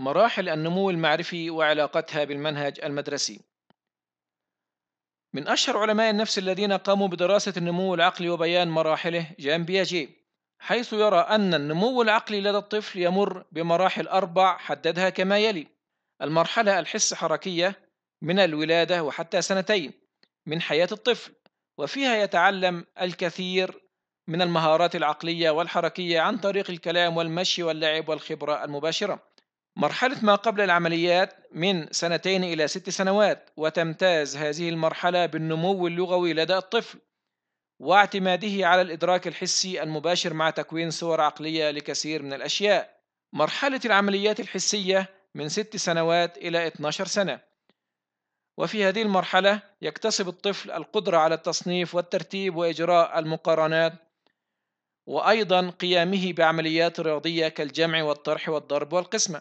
مراحل النمو المعرفي وعلاقتها بالمنهج المدرسي من أشهر علماء النفس الذين قاموا بدراسة النمو العقلي وبيان مراحله جان بياجي حيث يرى أن النمو العقلي لدى الطفل يمر بمراحل أربع حددها كما يلي المرحلة الحس حركية من الولادة وحتى سنتين من حياة الطفل وفيها يتعلم الكثير من المهارات العقلية والحركية عن طريق الكلام والمشي واللعب والخبرة المباشرة مرحلة ما قبل العمليات من سنتين إلى ست سنوات وتمتاز هذه المرحلة بالنمو اللغوي لدى الطفل واعتماده على الإدراك الحسي المباشر مع تكوين صور عقلية لكثير من الأشياء مرحلة العمليات الحسية من ست سنوات إلى 12 سنة وفي هذه المرحلة يكتسب الطفل القدرة على التصنيف والترتيب وإجراء المقارنات وأيضا قيامه بعمليات رياضية كالجمع والطرح والضرب والقسمة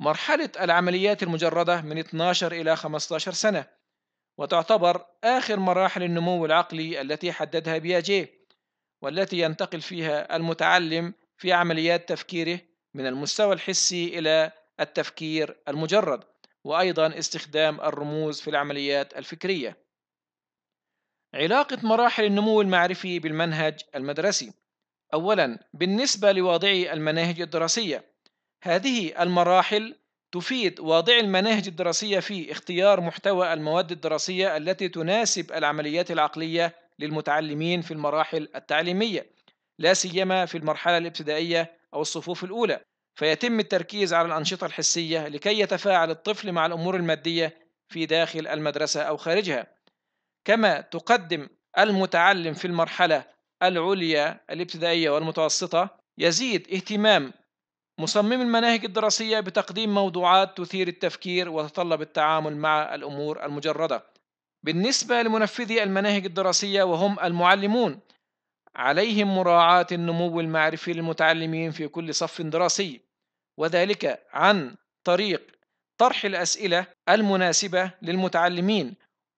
مرحلة العمليات المجردة من 12 إلى 15 سنة وتعتبر آخر مراحل النمو العقلي التي حددها بياجيه والتي ينتقل فيها المتعلم في عمليات تفكيره من المستوى الحسي إلى التفكير المجرد وأيضا استخدام الرموز في العمليات الفكرية علاقة مراحل النمو المعرفي بالمنهج المدرسي أولا بالنسبة لواضعي المناهج الدراسية هذه المراحل تفيد واضعي المناهج الدراسية في اختيار محتوى المواد الدراسية التي تناسب العمليات العقلية للمتعلمين في المراحل التعليمية لا سيما في المرحلة الابتدائية أو الصفوف الأولى فيتم التركيز على الأنشطة الحسية لكي يتفاعل الطفل مع الأمور المادية في داخل المدرسة أو خارجها كما تقدم المتعلم في المرحلة العليا الابتدائية والمتوسطة يزيد اهتمام مصمم المناهج الدراسية بتقديم موضوعات تثير التفكير وتتطلب التعامل مع الأمور المجردة. بالنسبة لمنفذي المناهج الدراسية وهم المعلمون، عليهم مراعاة النمو المعرفي للمتعلمين في كل صف دراسي، وذلك عن طريق طرح الأسئلة المناسبة للمتعلمين،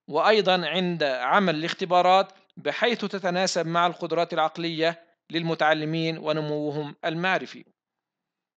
وأيضا عند عمل الاختبارات بحيث تتناسب مع القدرات العقلية للمتعلمين ونموهم المعرفي.